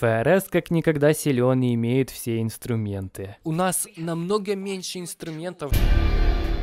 ФРС как никогда силен и имеет все инструменты. У нас намного меньше инструментов.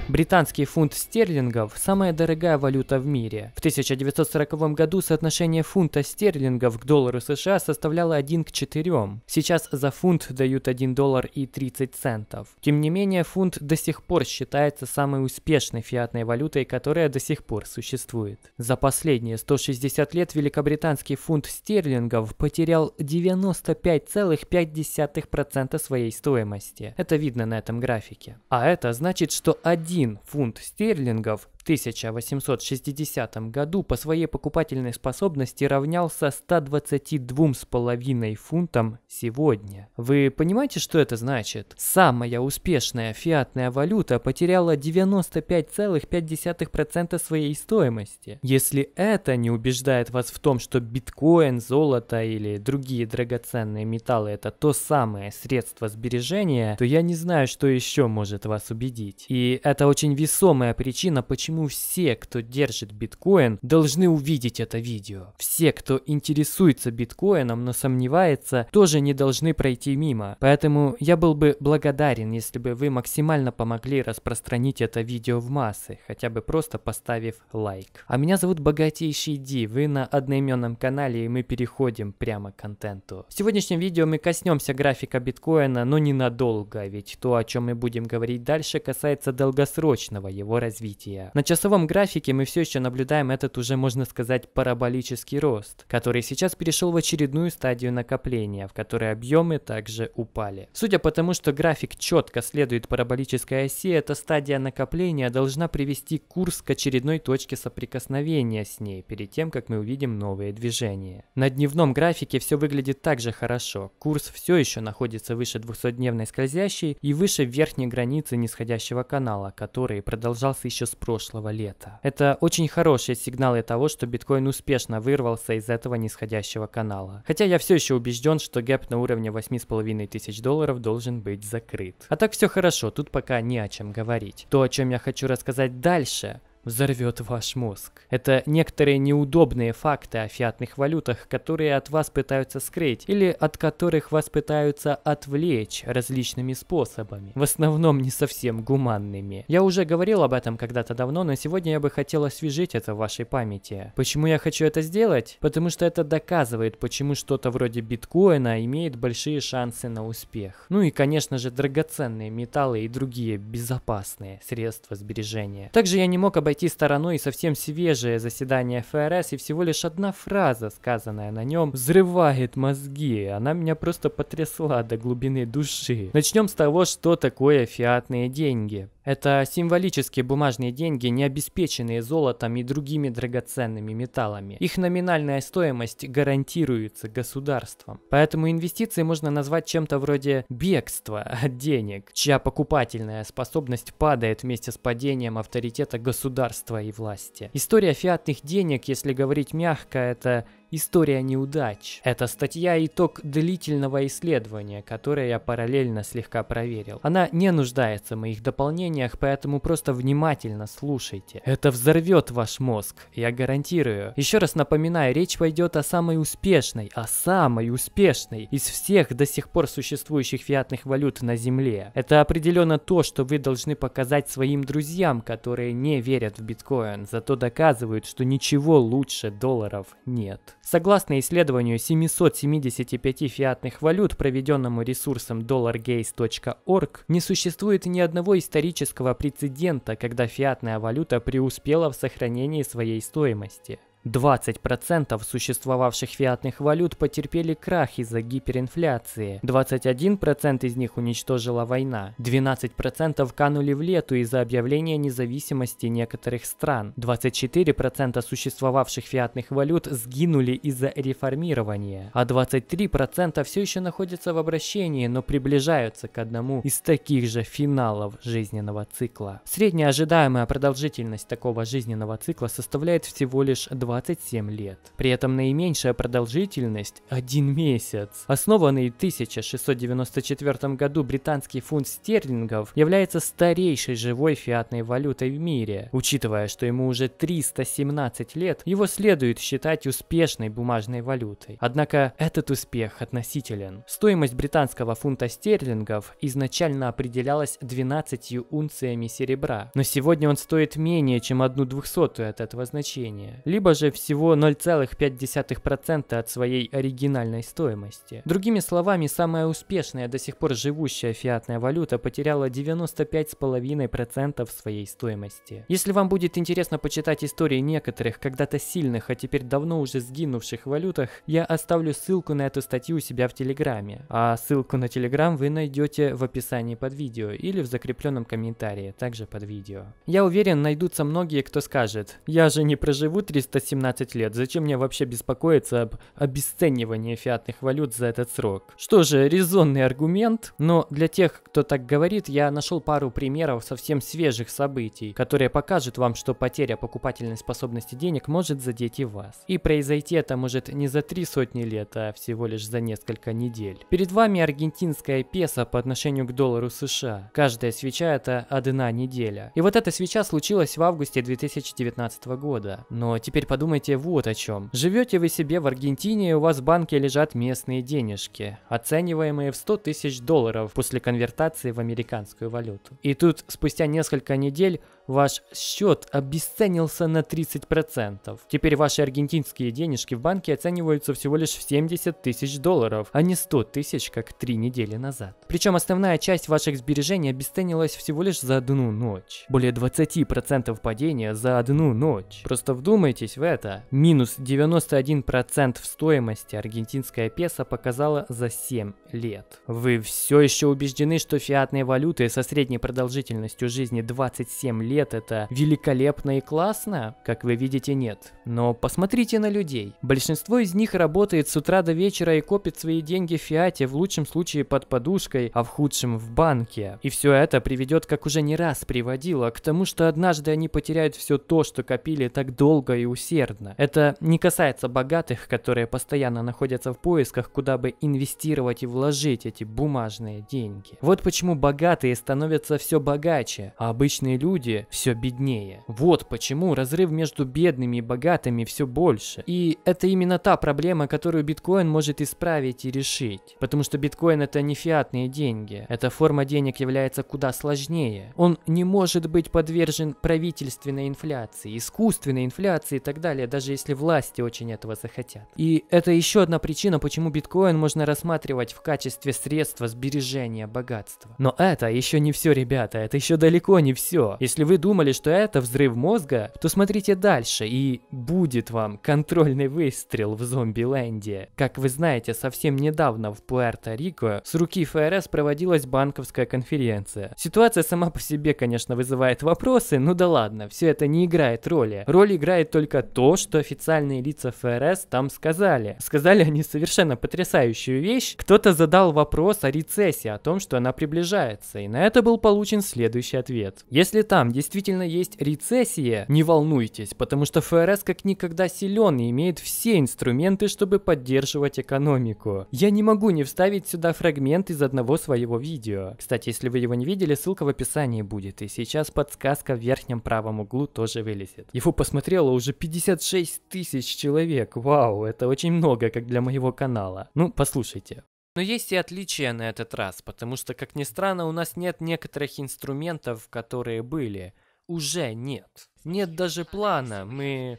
Британский фунт стерлингов – самая дорогая валюта в мире. В 1940 году соотношение фунта стерлингов к доллару США составляло 1 к 4. Сейчас за фунт дают 1 доллар и 30 центов. Тем не менее, фунт до сих пор считается самой успешной фиатной валютой, которая до сих пор существует. За последние 160 лет великобританский фунт стерлингов потерял 95,5% своей стоимости. Это видно на этом графике. А это значит, что 1 1 фунт стерлингов в 1860 году по своей покупательной способности равнялся 122,5 фунтам сегодня. Вы понимаете, что это значит? Самая успешная фиатная валюта потеряла 95,5% своей стоимости. Если это не убеждает вас в том, что биткоин, золото или другие драгоценные металлы это то самое средство сбережения, то я не знаю, что еще может вас убедить. И это очень весомая причина, почему все, кто держит биткоин, должны увидеть это видео. Все, кто интересуется биткоином, но сомневается, тоже не должны пройти мимо. Поэтому я был бы благодарен, если бы вы максимально помогли распространить это видео в массы, хотя бы просто поставив лайк. А меня зовут Богатейший Ди, вы на одноименном канале и мы переходим прямо к контенту. В сегодняшнем видео мы коснемся графика биткоина, но ненадолго, ведь то, о чем мы будем говорить дальше, касается долгосрочного долгосрочного его развития. На часовом графике мы все еще наблюдаем этот уже, можно сказать, параболический рост, который сейчас перешел в очередную стадию накопления, в которой объемы также упали. Судя по тому, что график четко следует параболической оси, эта стадия накопления должна привести курс к очередной точке соприкосновения с ней, перед тем, как мы увидим новые движения. На дневном графике все выглядит также хорошо. Курс все еще находится выше 200-дневной скользящей и выше верхней границы нисходящего канала, который продолжался еще с прошлого лета. Это очень хорошие сигналы того, что биткоин успешно вырвался из этого нисходящего канала. Хотя я все еще убежден, что гэп на уровне 8,5 тысяч долларов должен быть закрыт. А так все хорошо, тут пока не о чем говорить. То, о чем я хочу рассказать дальше, взорвет ваш мозг. Это некоторые неудобные факты о фиатных валютах, которые от вас пытаются скрыть или от которых вас пытаются отвлечь различными способами, в основном не совсем гуманными. Я уже говорил об этом когда-то давно, но сегодня я бы хотел освежить это в вашей памяти. Почему я хочу это сделать? Потому что это доказывает, почему что-то вроде биткоина имеет большие шансы на успех. Ну и, конечно же, драгоценные металлы и другие безопасные средства сбережения. Также я не мог обойти обойти стороной и совсем свежее заседание ФРС, и всего лишь одна фраза, сказанная на нем, взрывает мозги. Она меня просто потрясла до глубины души. Начнем с того, что такое фиатные деньги. Это символические бумажные деньги, не обеспеченные золотом и другими драгоценными металлами. Их номинальная стоимость гарантируется государством. Поэтому инвестиции можно назвать чем-то вроде бегства от денег, чья покупательная способность падает вместе с падением авторитета государства и власти. История фиатных денег, если говорить мягко, это История неудач. Это статья итог длительного исследования, которое я параллельно слегка проверил. Она не нуждается в моих дополнениях, поэтому просто внимательно слушайте. Это взорвет ваш мозг, я гарантирую. Еще раз напоминаю, речь пойдет о самой успешной, о самой успешной из всех до сих пор существующих фиатных валют на Земле. Это определенно то, что вы должны показать своим друзьям, которые не верят в биткоин, зато доказывают, что ничего лучше долларов нет. Согласно исследованию 775 фиатных валют, проведенному ресурсом dollargaze.org, не существует ни одного исторического прецедента, когда фиатная валюта преуспела в сохранении своей стоимости. 20% существовавших фиатных валют потерпели крах из-за гиперинфляции, 21% из них уничтожила война, 12% канули в лету из-за объявления независимости некоторых стран, 24% существовавших фиатных валют сгинули из-за реформирования, а 23% все еще находятся в обращении, но приближаются к одному из таких же финалов жизненного цикла. Средняя ожидаемая продолжительность такого жизненного цикла составляет всего лишь 20 27 лет. При этом наименьшая продолжительность – 1 месяц. Основанный в 1694 году британский фунт стерлингов является старейшей живой фиатной валютой в мире. Учитывая, что ему уже 317 лет, его следует считать успешной бумажной валютой. Однако этот успех относителен. Стоимость британского фунта стерлингов изначально определялась 12 унциями серебра, но сегодня он стоит менее чем одну двухсотую от этого значения, либо же даже всего 0,5% от своей оригинальной стоимости. Другими словами, самая успешная до сих пор живущая фиатная валюта потеряла 95,5% своей стоимости. Если вам будет интересно почитать истории некоторых когда-то сильных, а теперь давно уже сгинувших валютах, я оставлю ссылку на эту статью у себя в Телеграме. А ссылку на Телеграм вы найдете в описании под видео или в закрепленном комментарии, также под видео. Я уверен, найдутся многие, кто скажет, я же не проживу 370 18 лет. Зачем мне вообще беспокоиться об обесценивании фиатных валют за этот срок? Что же, резонный аргумент, но для тех, кто так говорит, я нашел пару примеров совсем свежих событий, которые покажут вам, что потеря покупательной способности денег может задеть и вас. И произойти это может не за три сотни лет, а всего лишь за несколько недель. Перед вами аргентинская песо по отношению к доллару США. Каждая свеча это одна неделя. И вот эта свеча случилась в августе 2019 года. Но теперь по подумайте вот о чем. Живете вы себе в Аргентине, и у вас в банке лежат местные денежки, оцениваемые в 100 тысяч долларов после конвертации в американскую валюту. И тут спустя несколько недель ваш счет обесценился на 30%. Теперь ваши аргентинские денежки в банке оцениваются всего лишь в 70 тысяч долларов, а не 100 тысяч, как три недели назад. Причем основная часть ваших сбережений обесценилась всего лишь за одну ночь. Более 20% падения за одну ночь. Просто вдумайтесь в это, минус 91% в стоимости аргентинская песо показала за 7 лет. Вы все еще убеждены, что фиатные валюты со средней продолжительностью жизни 27 лет это великолепно и классно? Как вы видите, нет. Но посмотрите на людей. Большинство из них работает с утра до вечера и копит свои деньги в фиате, в лучшем случае под подушкой, а в худшем в банке. И все это приведет, как уже не раз приводило, к тому, что однажды они потеряют все то, что копили так долго и усердно милосердно. Это не касается богатых, которые постоянно находятся в поисках, куда бы инвестировать и вложить эти бумажные деньги. Вот почему богатые становятся все богаче, а обычные люди все беднее. Вот почему разрыв между бедными и богатыми все больше. И это именно та проблема, которую биткоин может исправить и решить. Потому что биткоин это не фиатные деньги. Эта форма денег является куда сложнее. Он не может быть подвержен правительственной инфляции, искусственной инфляции и так далее далее, даже если власти очень этого захотят. И это еще одна причина, почему биткоин можно рассматривать в качестве средства сбережения богатства. Но это еще не все, ребята, это еще далеко не все. Если вы думали, что это взрыв мозга, то смотрите дальше, и будет вам контрольный выстрел в зомби-ленде. Как вы знаете, совсем недавно в Пуэрто-Рико с руки ФРС проводилась банковская конференция. Ситуация сама по себе, конечно, вызывает вопросы, ну да ладно, все это не играет роли. Роль играет только то, что официальные лица ФРС там сказали. Сказали они совершенно потрясающую вещь. Кто-то задал вопрос о рецессии, о том, что она приближается, и на это был получен следующий ответ. Если там действительно есть рецессия, не волнуйтесь, потому что ФРС как никогда силен и имеет все инструменты, чтобы поддерживать экономику. Я не могу не вставить сюда фрагмент из одного своего видео. Кстати, если вы его не видели, ссылка в описании будет, и сейчас подсказка в верхнем правом углу тоже вылезет. Его посмотрело уже 50 56 тысяч человек, вау, это очень много, как для моего канала. Ну, послушайте, но есть и отличия на этот раз, потому что, как ни странно, у нас нет некоторых инструментов, которые были. Уже нет. Нет даже плана. Мы...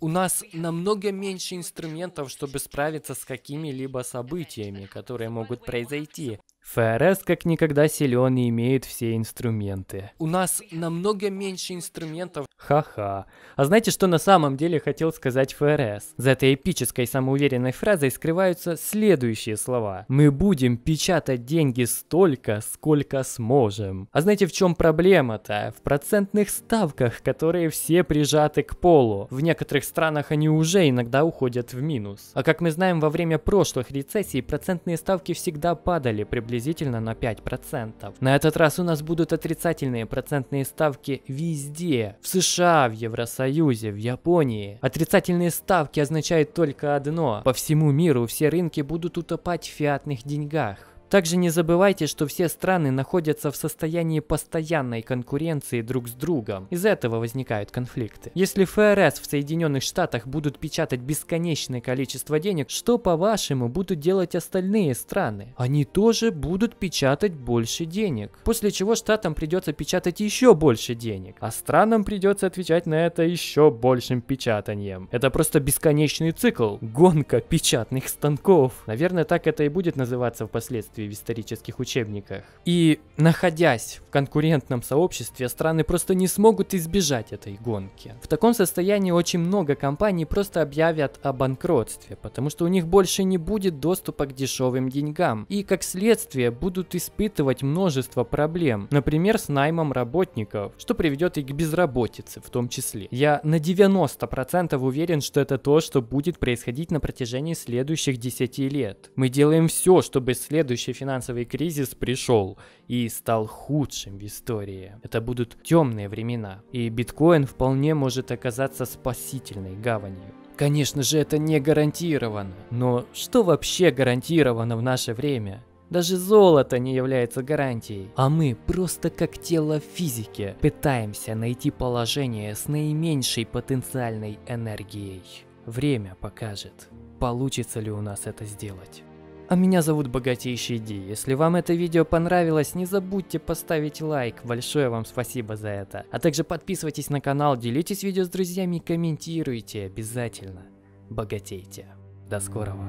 У нас намного меньше инструментов, чтобы справиться с какими-либо событиями, которые могут произойти. ФРС как никогда силен и имеет все инструменты. У нас намного меньше инструментов. Ха-ха. А знаете, что на самом деле хотел сказать ФРС? За этой эпической самоуверенной фразой скрываются следующие слова. Мы будем печатать деньги столько, сколько сможем. А знаете, в чем проблема-то? В процентных ставках, которые все прижаты к полу. В некоторых странах они уже иногда уходят в минус. А как мы знаем, во время прошлых рецессий процентные ставки всегда падали приблизительно приблизительно на 5%. На этот раз у нас будут отрицательные процентные ставки везде. В США, в Евросоюзе, в Японии. Отрицательные ставки означают только одно. По всему миру все рынки будут утопать в фиатных деньгах. Также не забывайте, что все страны находятся в состоянии постоянной конкуренции друг с другом. Из этого возникают конфликты. Если ФРС в Соединенных Штатах будут печатать бесконечное количество денег, что по-вашему будут делать остальные страны? Они тоже будут печатать больше денег. После чего штатам придется печатать еще больше денег. А странам придется отвечать на это еще большим печатанием. Это просто бесконечный цикл. Гонка печатных станков. Наверное, так это и будет называться впоследствии действий в исторических учебниках. И находясь в конкурентном сообществе, страны просто не смогут избежать этой гонки. В таком состоянии очень много компаний просто объявят о банкротстве, потому что у них больше не будет доступа к дешевым деньгам. И как следствие будут испытывать множество проблем, например, с наймом работников, что приведет и к безработице в том числе. Я на 90% уверен, что это то, что будет происходить на протяжении следующих 10 лет. Мы делаем все, чтобы следующий Следующий финансовый кризис пришел и стал худшим в истории. Это будут темные времена, и биткоин вполне может оказаться спасительной гаванью. Конечно же, это не гарантировано. Но что вообще гарантировано в наше время? Даже золото не является гарантией, а мы просто как тело физики пытаемся найти положение с наименьшей потенциальной энергией. Время покажет, получится ли у нас это сделать. А меня зовут Богатейший Ди. Если вам это видео понравилось, не забудьте поставить лайк. Большое вам спасибо за это. А также подписывайтесь на канал, делитесь видео с друзьями комментируйте обязательно. Богатейте. До скорого.